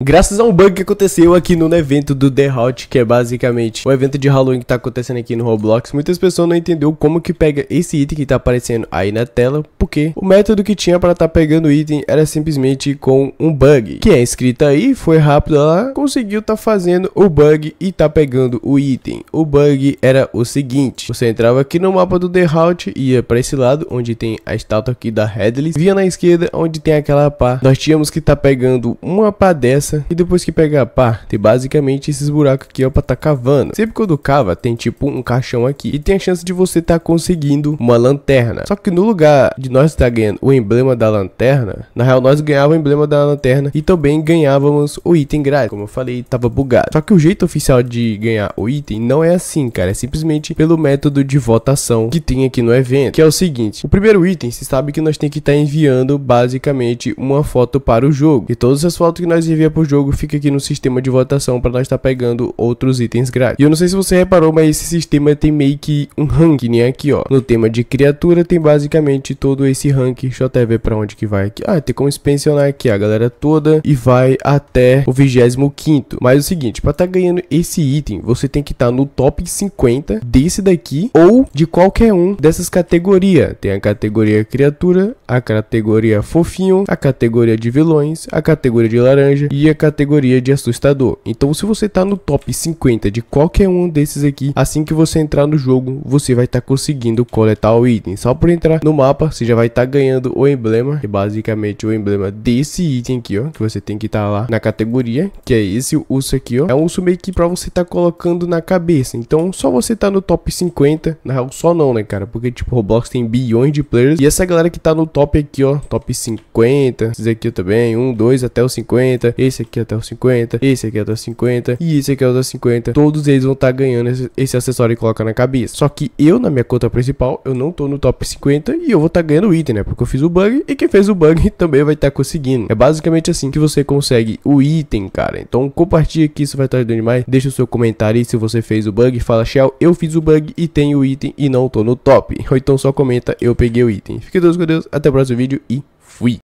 Graças a um bug que aconteceu aqui no evento do The Hot, que é basicamente o evento de Halloween que tá acontecendo aqui no Roblox, muitas pessoas não entenderam como que pega esse item que tá aparecendo aí na tela, porque o método que tinha para tá pegando o item era simplesmente com um bug. Que é inscrito aí, foi rápido lá, conseguiu tá fazendo o bug e tá pegando o item. O bug era o seguinte, você entrava aqui no mapa do The Hot, ia para esse lado, onde tem a estátua aqui da Headless, via na esquerda, onde tem aquela pá, nós tínhamos que tá pegando uma pá dessa e depois que pega a pá, tem basicamente esses buracos aqui ó pra tá cavando. Sempre quando cava, tem tipo um caixão aqui. E tem a chance de você tá conseguindo uma lanterna. Só que no lugar de nós estar tá ganhando o emblema da lanterna, na real nós ganhávamos o emblema da lanterna e também ganhávamos o item grátis. Como eu falei, tava bugado. Só que o jeito oficial de ganhar o item não é assim, cara. É simplesmente pelo método de votação que tem aqui no evento. Que é o seguinte. O primeiro item, se sabe que nós tem que estar tá enviando basicamente uma foto para o jogo. E todas as fotos que nós enviamos por jogo fica aqui no sistema de votação para nós estar tá pegando outros itens grátis. E eu não sei se você reparou, mas esse sistema tem meio que um ranking né? aqui, ó. No tema de criatura tem basicamente todo esse ranking. Deixa eu até ver para onde que vai aqui. Ah, tem como expansionar aqui a galera toda e vai até o 25º. Mas é o seguinte, para estar tá ganhando esse item, você tem que estar tá no top 50 desse daqui ou de qualquer um dessas categorias. Tem a categoria criatura, a categoria fofinho, a categoria de vilões, a categoria de laranja e a categoria de assustador. Então se você tá no top 50 de qualquer um desses aqui, assim que você entrar no jogo, você vai estar tá conseguindo coletar o item. Só por entrar no mapa, você já vai estar tá ganhando o emblema, que é basicamente o emblema desse item aqui, ó, que você tem que estar tá lá na categoria, que é esse urso aqui, ó. É um urso meio que pra você tá colocando na cabeça. Então só você tá no top 50, na real só não, né, cara? Porque tipo, Roblox tem bilhões de players e essa galera que tá no top aqui, ó, top 50, esses aqui também, um, dois até os 50, esse esse aqui até os 50, esse aqui até os 50 e esse aqui até os 50. Todos eles vão estar tá ganhando esse, esse, acessório e coloca na cabeça. Só que eu, na minha conta principal, eu não tô no top 50 e eu vou estar tá ganhando item, né? Porque eu fiz o bug e quem fez o bug também vai estar tá conseguindo. É basicamente assim que você consegue o item, cara. Então compartilha que isso vai estar tá ajudando demais. Deixa o seu comentário aí se você fez o bug. Fala, Shell, eu fiz o bug e tenho o item e não tô no top. Ou então só comenta, eu peguei o item. Fique Deus com Deus, até o próximo vídeo e fui!